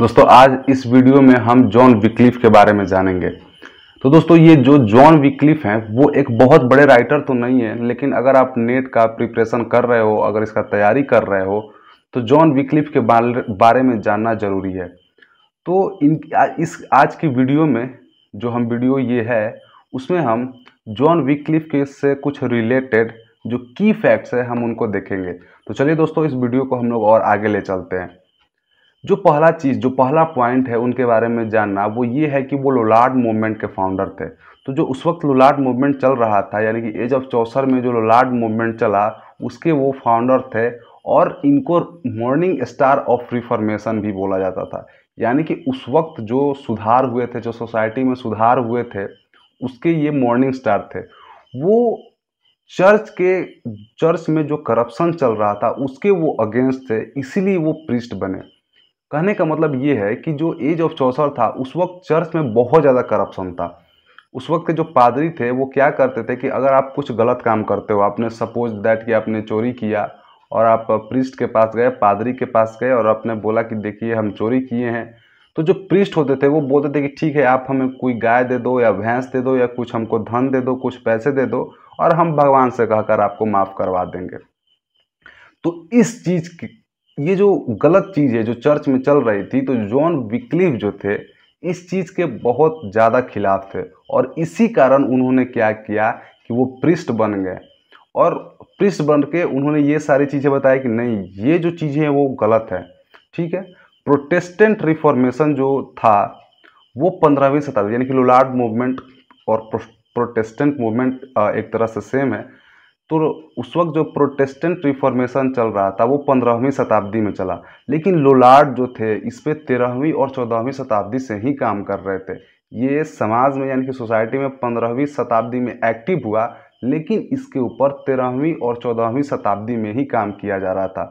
दोस्तों आज इस वीडियो में हम जॉन विक्लिफ के बारे में जानेंगे तो दोस्तों ये जो जॉन विक्लिफ हैं वो एक बहुत बड़े राइटर तो नहीं है लेकिन अगर आप नेट का प्रिपरेशन कर रहे हो अगर इसका तैयारी कर रहे हो तो जॉन विक्लिफ के बारे में जानना ज़रूरी है तो इन इस आज की वीडियो में जो हम वीडियो ये है उसमें हम जॉन विक्लिफ के से कुछ रिलेटेड जो की फैक्ट्स है हम उनको देखेंगे तो चलिए दोस्तों इस वीडियो को हम लोग और आगे ले चलते हैं जो पहला चीज़ जो पहला पॉइंट है उनके बारे में जानना वो ये है कि वो लोलाड मूवमेंट के फाउंडर थे तो जो उस वक्त लोलाड मूवमेंट चल रहा था यानी कि एज ऑफ चौसर में जो लोलाड मूवमेंट चला उसके वो फाउंडर थे और इनको मॉर्निंग स्टार ऑफ रिफॉर्मेशन भी बोला जाता था यानी कि उस वक्त जो सुधार हुए थे जो सोसाइटी में सुधार हुए थे उसके ये मॉर्निंग स्टार थे वो चर्च के चर्च में जो करप्शन चल रहा था उसके वो अगेंस्ट थे इसीलिए वो प्रिस्ट बने कहने का मतलब ये है कि जो एज ऑफ चौसर था उस वक्त चर्च में बहुत ज़्यादा करप्शन था उस वक्त के जो पादरी थे वो क्या करते थे कि अगर आप कुछ गलत काम करते हो आपने सपोज दैट कि आपने चोरी किया और आप प्रिस्ट के पास गए पादरी के पास गए और आपने बोला कि देखिए हम चोरी किए हैं तो जो प्रिस्ट होते थे वो बोलते थे कि ठीक है आप हमें कोई गाय दे दो या भैंस दे दो या कुछ हमको धन दे दो कुछ पैसे दे दो और हम भगवान से कहकर आपको माफ़ करवा देंगे तो इस चीज़ ये जो गलत चीज़ है जो चर्च में चल रही थी तो जॉन विक्लिफ जो थे इस चीज़ के बहुत ज़्यादा खिलाफ थे और इसी कारण उन्होंने क्या किया कि वो पृष्ठ बन गए और पृष्ठ बन के उन्होंने ये सारी चीज़ें बताई कि नहीं ये जो चीज़ें हैं वो गलत है ठीक है प्रोटेस्टेंट रिफॉर्मेशन जो था वो पंद्रहवीं शताब्दी यानी कि लुलार्ड मूवमेंट और प्रोटेस्टेंट मूवमेंट एक तरह से सेम है तो उस वक्त जो प्रोटेस्टेंट रिफॉर्मेशन चल रहा था वो पंद्रहवीं शताब्दी में चला लेकिन लोलार्ड जो थे इस पर तेरहवीं और चौदहवीं शताब्दी से ही काम कर रहे थे ये समाज में यानी कि सोसाइटी में पंद्रहवीं शताब्दी में एक्टिव हुआ लेकिन इसके ऊपर तेरहवीं और चौदहवीं शताब्दी में ही काम किया जा रहा था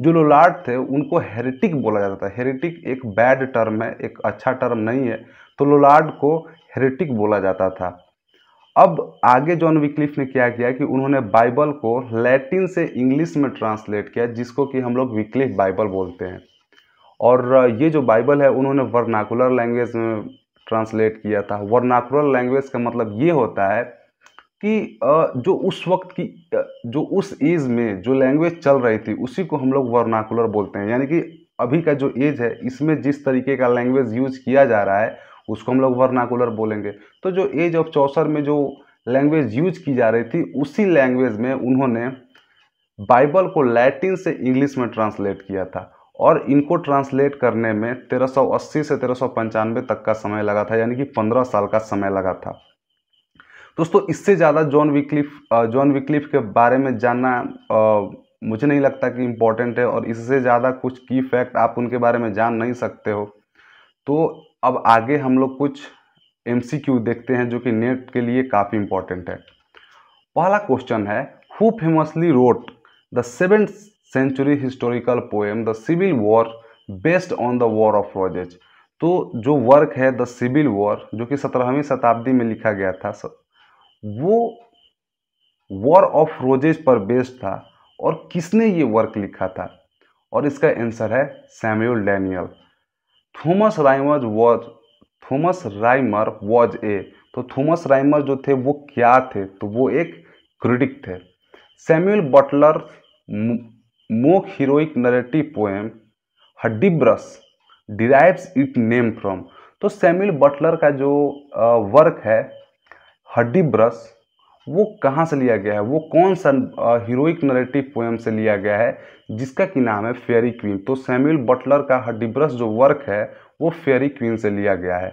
जो लोलार्ड थे उनको हेरिटिक बोला जाता था हेरिटिक एक बैड टर्म है एक अच्छा टर्म नहीं है तो लोलार्ड को हेरिटिक बोला जाता था अब आगे जॉन विक्लिफ ने क्या किया कि उन्होंने बाइबल को लैटिन से इंग्लिश में ट्रांसलेट किया जिसको कि हम लोग विक्लिफ बाइबल बोलते हैं और ये जो बाइबल है उन्होंने वर्नाकुलर लैंग्वेज में ट्रांसलेट किया था वर्नाकुलर लैंग्वेज का मतलब ये होता है कि जो उस वक्त की जो उस एज में जो लैंग्वेज चल रही थी उसी को हम लोग वर्नाकुलर बोलते हैं यानी कि अभी का जो एज है इसमें जिस तरीके का लैंग्वेज यूज किया जा रहा है उसको हम लोग वर्नाकुलर बोलेंगे तो जो एज ऑफ चौसर में जो लैंग्वेज यूज की जा रही थी उसी लैंग्वेज में उन्होंने बाइबल को लैटिन से इंग्लिश में ट्रांसलेट किया था और इनको ट्रांसलेट करने में 1380 से तेरह तक का समय लगा था यानी कि 15 साल का समय लगा था दोस्तों इससे ज़्यादा जॉन विक्लिफ जॉन विक्लिफ के बारे में जानना आ, मुझे नहीं लगता कि इम्पॉर्टेंट है और इससे ज़्यादा कुछ की फैक्ट आप उनके बारे में जान नहीं सकते हो तो अब आगे हम लोग कुछ एम देखते हैं जो कि नेट के लिए काफ़ी इम्पोर्टेंट है पहला क्वेश्चन है who famously wrote the seventh century historical poem the civil war based on the war of roses तो जो वर्क है द सिविल वॉर जो कि सत्रहवीं शताब्दी में लिखा गया था वो वॉर ऑफ रोजेज पर बेस्ड था और किसने ये वर्क लिखा था और इसका आंसर है Samuel Daniel Thomas Rymer was Thomas Rymer was a तो थॉमस राइमर जो थे वो क्या थे तो वो एक क्रिटिक थे Samuel Butler mock heroic narrative poem Hudibras derives its name from तो सैम्यूअल बटलर का जो वर्क है हड्डी ब्रश वो कहाँ से लिया गया है वो कौन सा हीरोइक नरेटिव पोएम से लिया गया है जिसका कि नाम है फेयरी क्वीन तो सैम्यूल बटलर का हड्डिब्रस जो वर्क है वो फेयरी क्वीन से लिया गया है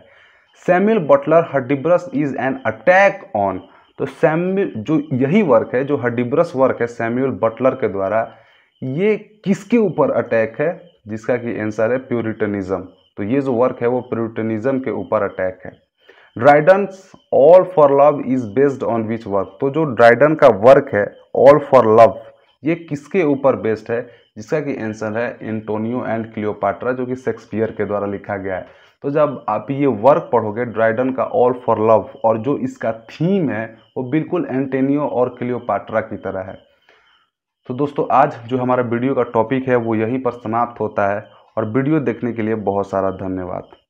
Samuel Butler Hudibras is an attack on तो सैम्यूल जो यही वर्क है जो हड्डिब्रस वर्क है सैम्यूल बटलर के द्वारा ये किसके ऊपर अटैक है जिसका कि आंसर है प्योरिटनिज़्म तो ये जो वर्क है वो प्यूरिटनिज़म के ऊपर अटैक है Dryden's all for love is based on which work तो जो ड्राइडन का वर्क है ऑल फॉर लव ये किसके ऊपर बेस्ड है जिसका कि आंसर है एंटोनियो एंड क्लियोपाट्रा जो कि शेक्सपियर के द्वारा लिखा गया है तो जब आप ये वर्क पढ़ोगे ड्राइडन का ऑल फॉर लव और जो इसका थीम है वो बिल्कुल एंटोनियो और क्लियोपाट्रा की तरह है तो दोस्तों आज जो हमारा वीडियो का टॉपिक है वो यहीं पर समाप्त होता है और वीडियो देखने के लिए बहुत सारा धन्यवाद